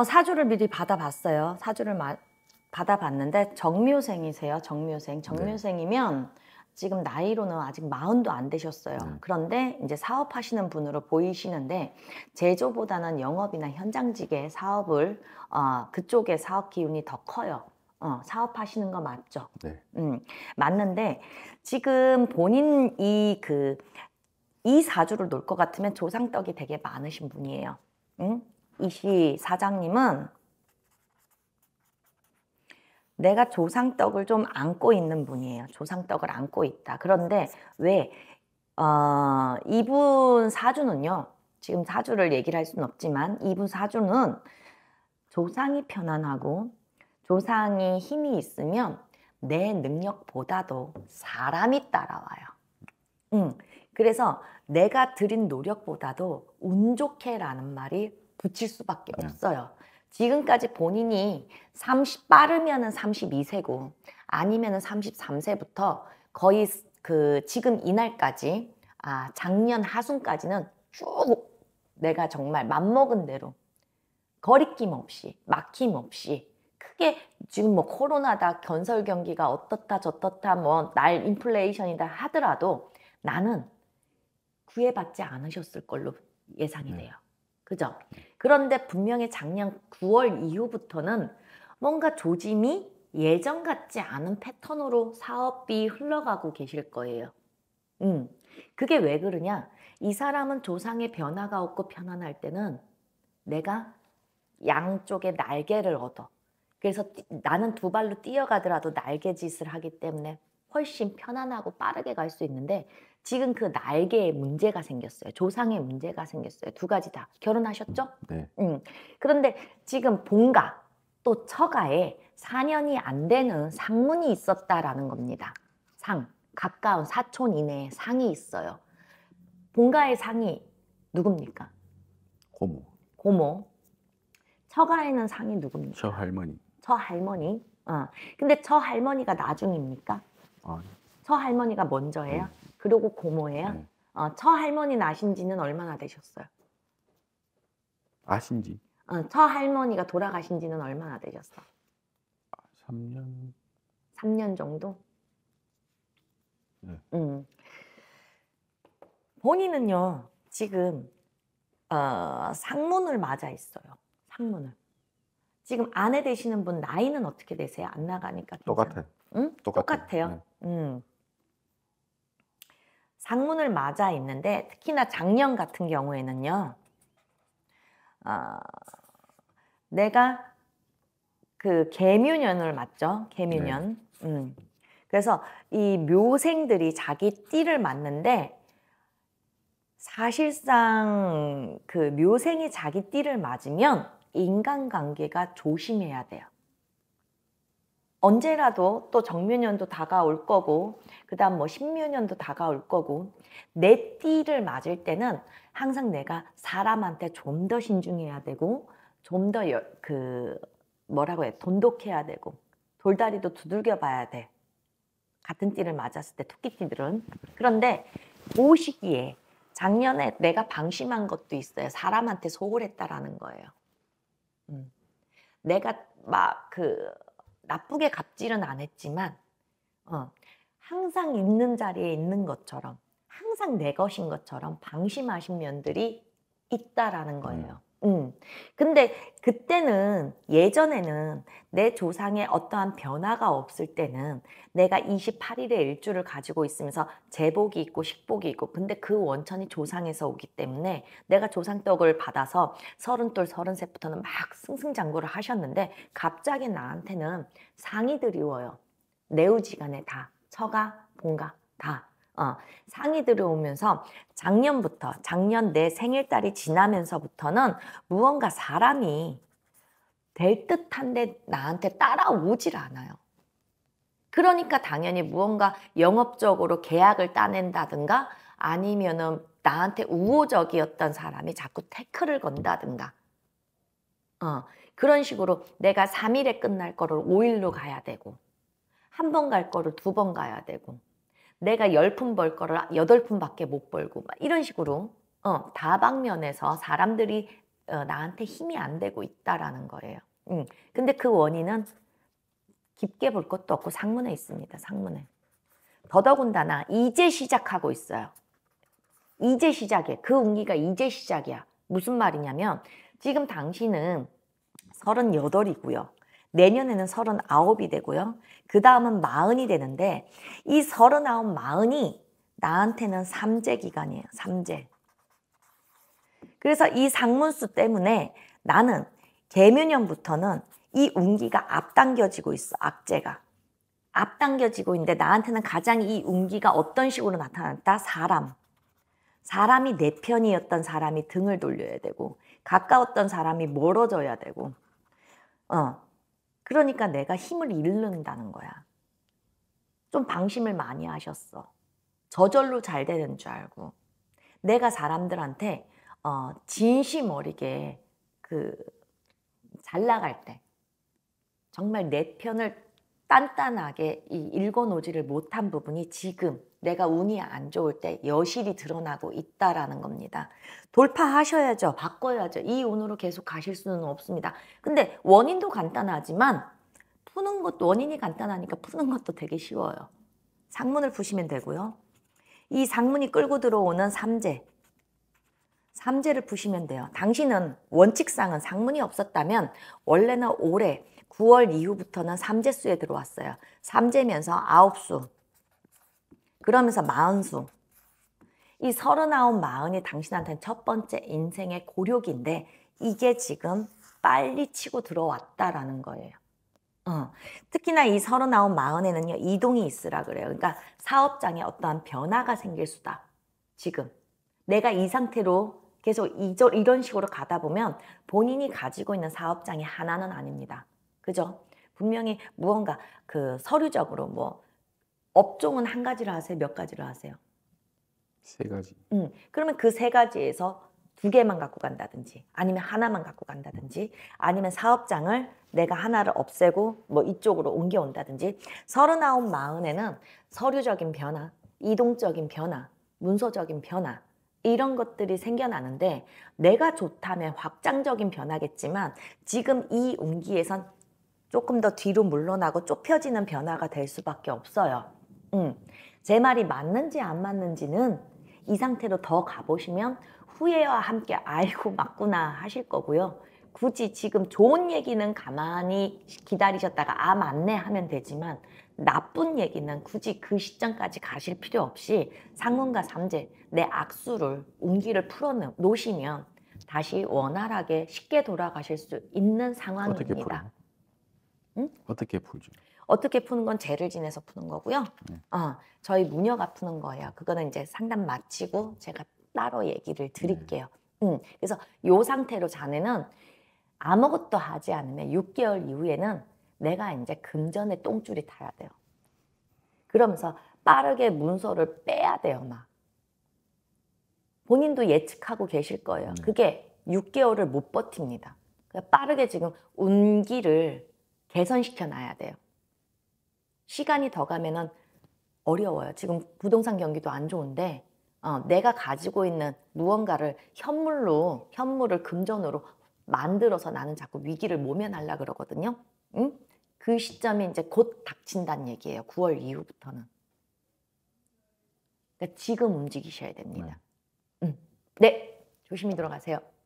어, 사주를 미리 받아봤어요. 사주를 마, 받아봤는데 정묘생이세요. 정묘생. 네. 정묘생이면 지금 나이로는 아직 마흔도 안 되셨어요. 네. 그런데 이제 사업하시는 분으로 보이시는데 제조보다는 영업이나 현장직의 사업을 어, 그쪽의 사업 기운이 더 커요. 어, 사업하시는 거 맞죠? 네. 음, 맞는데 지금 본인 이 그이 그, 이 사주를 놓을 것 같으면 조상떡이 되게 많으신 분이에요. 응? 이시 사장님은 내가 조상떡을 좀 안고 있는 분이에요. 조상떡을 안고 있다. 그런데 왜 어, 이분 사주는요. 지금 사주를 얘기를 할 수는 없지만 이분 사주는 조상이 편안하고 조상이 힘이 있으면 내 능력보다도 사람이 따라와요. 음, 그래서 내가 들인 노력보다도 운 좋게라는 말이 붙일 수밖에 네. 없어요. 지금까지 본인이 30 빠르면은 32세고 아니면은 33세부터 거의 그 지금 이날까지 아 작년 하순까지는 쭉 내가 정말 맘먹은 대로 거리낌 없이 막힘 없이 크게 지금 뭐 코로나다 건설 경기가 어떻다 저떻다 뭐 날 인플레이션이다 하더라도 나는 구애받지 않으셨을 걸로 예상이 네. 돼요. 그죠? 네. 그런데 분명히 작년 9월 이후부터는 뭔가 조짐이 예전 같지 않은 패턴으로 사업이 흘러가고 계실 거예요. 음, 그게 왜 그러냐? 이 사람은 조상의 변화가 없고 편안할 때는 내가 양쪽에 날개를 얻어. 그래서 나는 두 발로 뛰어가더라도 날개짓을 하기 때문에 훨씬 편안하고 빠르게 갈 수 있는데 지금 그 날개에 문제가 생겼어요. 조상에 문제가 생겼어요. 두 가지 다. 결혼하셨죠? 음, 네. 음. 그런데 지금 본가 또 처가에 4년이 안 되는 상문이 있었다라는 겁니다. 상. 가까운 사촌 이내에 상이 있어요. 본가의 상이 누굽니까? 고모. 고모. 처가에는 상이 누굽니까? 저 할머니. 저 할머니. 어. 근데 저 할머니가 나중입니까? 어. 처할머니가 먼저예요? 음. 그리고 고모예요? 음. 어, 처할머니 나신 지는 얼마나 되셨어요? 아신 지? 어, 처할머니가 돌아가신 지는 얼마나 되셨어? 3년. 3년 정도? 네. 음. 본인은요, 지금, 어, 상문을 맞아 있어요. 상문을. 지금 아내 되시는 분 나이는 어떻게 되세요? 안 나가니까. 괜찮아요. 똑같아요. 응? 똑같아요. 네. 음. 상문을 맞아 있는데 특히나 작년 같은 경우에는요. 어, 내가 그 개묘년을 맞죠. 개묘년. 네. 음. 그래서 이 묘생들이 자기 띠를 맞는데 사실상 그 묘생이 자기 띠를 맞으면 인간관계가 조심해야 돼요. 언제라도 또 정묘년도 다가올 거고 그 다음 뭐 신묘년도 다가올 거고 내 띠를 맞을 때는 항상 내가 사람한테 좀 더 신중해야 되고 좀 더 그 뭐라고 해 돈독해야 되고 돌다리도 두들겨 봐야 돼 같은 띠를 맞았을 때 토끼띠들은 그런데 오 그 시기에 작년에 내가 방심한 것도 있어요 사람한테 소홀 했다라는 거예요 음. 내가 막그 나쁘게 갑질은 안 했지만 어, 항상 있는 자리에 있는 것처럼 항상 내 것인 것처럼 방심하신 면들이 있다라는 거예요. 음. 근데 그때는 예전에는 내 조상의 어떠한 변화가 없을 때는 내가 28일의 일주를 가지고 있으면서 제복이 있고 식복이 있고 근데 그 원천이 조상에서 오기 때문에 내가 조상떡을 받아서 서른돌 서른셋부터는 막 승승장구를 하셨는데 갑자기 나한테는 상이 드리워요. 내우지간에 다 처가 봉가 다 어, 상이 들어오면서 작년부터 작년 내 생일달이 지나면서부터는 무언가 사람이 될 듯한데 나한테 따라오질 않아요. 그러니까 당연히 무언가 영업적으로 계약을 따낸다든가 아니면은 나한테 우호적이었던 사람이 자꾸 태클을 건다든가. 어, 그런 식으로 내가 3일에 끝날 거를 5일로 가야 되고, 한 번 갈 거를 두 번 가야 되고, 내가 열 푼 벌 거를 여덟 푼밖에못 벌고 막 이런 식으로 어, 다방면에서 사람들이 어, 나한테 힘이 안 되고 있다라는 거예요. 음. 근데 그 원인은 깊게 볼 것도 없고 상문에 있습니다. 상문에. 더더군다나 이제 시작하고 있어요. 이제 시작해. 그 운기가 이제 시작이야. 무슨 말이냐면 지금 당신은 38이고요. 내년에는 39이 되고요. 그 다음은 40이 되는데 이 39, 40이 나한테는 삼재 기간이에요. 삼재. 그래서 이 상문수 때문에 나는 개묘년부터는 이 운기가 앞당겨지고 있어. 악재가. 앞당겨지고 있는데 나한테는 가장 이 운기가 어떤 식으로 나타났다? 사람. 사람이 내 편이었던 사람이 등을 돌려야 되고 가까웠던 사람이 멀어져야 되고 어, 그러니까 내가 힘을 잃는다는 거야. 좀 방심을 많이 하셨어. 저절로 잘 되는 줄 알고. 내가 사람들한테 어, 진심 어리게 그 잘 나갈 때 정말 내 편을 단단하게 이읽어놓지를 못한 부분이 지금 내가 운이 안 좋을 때 여실히 드러나고 있다라는 겁니다. 돌파하셔야죠. 바꿔야죠. 이 운으로 계속 가실 수는 없습니다. 근데 원인도 간단하지만 푸는 것도 원인이 간단하니까 푸는 것도 되게 쉬워요. 상문을 푸시면 되고요. 이 상문이 끌고 들어오는 삼재, 삼재를 푸시면 돼요. 당신은 원칙상은 상문이 없었다면 원래는 올해 9월 이후부터는 삼재수에 들어왔어요. 삼재면서 아수 그러면서 마흔 수이 서른아홉 마흔이 당신한테는 첫 번째 인생의 고력인데 이게 지금 빨리 치고 들어왔다라는 거예요. 어. 특히나 이 서른아홉 마흔에는요 이동이 있으라 그래요. 그러니까 사업장에 어떠한 변화가 생길 수다. 지금 내가 이 상태로 계속 이절 이런 식으로 가다 보면 본인이 가지고 있는 사업장이 하나는 아닙니다. 그죠? 분명히 무언가 그 서류적으로 뭐 업종은 한 가지로 하세요, 몇 가지로 하세요? 세 가지. 음, 그러면 그 세 가지에서 두 개만 갖고 간다든지 아니면 하나만 갖고 간다든지 아니면 사업장을 내가 하나를 없애고 뭐 이쪽으로 옮겨온다든지 서른아홉 마흔에는 서류적인 변화, 이동적인 변화, 문서적인 변화 이런 것들이 생겨나는데 내가 좋다면 확장적인 변화겠지만 지금 이 운기에선 조금 더 뒤로 물러나고 좁혀지는 변화가 될 수밖에 없어요. 음, 제 말이 맞는지 안 맞는지는 이 상태로 더 가보시면 후회와 함께 아고 맞구나 하실 거고요. 굳이 지금 좋은 얘기는 가만히 기다리셨다가 아 맞네 하면 되지만 나쁜 얘기는 굳이 그 시점까지 가실 필요 없이 상문과 삼재 내 악수를 운기를 풀어놓으시면 다시 원활하게 쉽게 돌아가실 수 있는 상황입니다. 어떻게 풀어 응? 어떻게 풀죠? 어떻게 푸는 건 죄를 지내서 푸는 거고요. 네. 어, 저희 무녀가 푸는 거예요. 그거는 이제 상담 마치고 제가 따로 얘기를 네. 드릴게요. 네. 음, 그래서 요 상태로 자네는 아무것도 하지 않으면 6개월 이후에는 내가 이제 금전의 똥줄이 타야 돼요. 그러면서 빠르게 문서를 빼야 돼요, 막. 본인도 예측하고 계실 거예요. 네. 그게 6개월을 못 버팁니다. 그러니까 빠르게 지금 운기를 개선시켜 놔야 돼요. 시간이 더 가면은 어려워요. 지금 부동산 경기도 안 좋은데 어, 내가 가지고 있는 무언가를 현물로 현물을 금전으로 만들어서 나는 자꾸 위기를 모면하려 그러거든요. 응? 그 시점이 이제 곧 닥친다는 얘기예요. 9월 이후부터는. 그러니까 지금 움직이셔야 됩니다. 네. 응. 네, 조심히 들어가세요.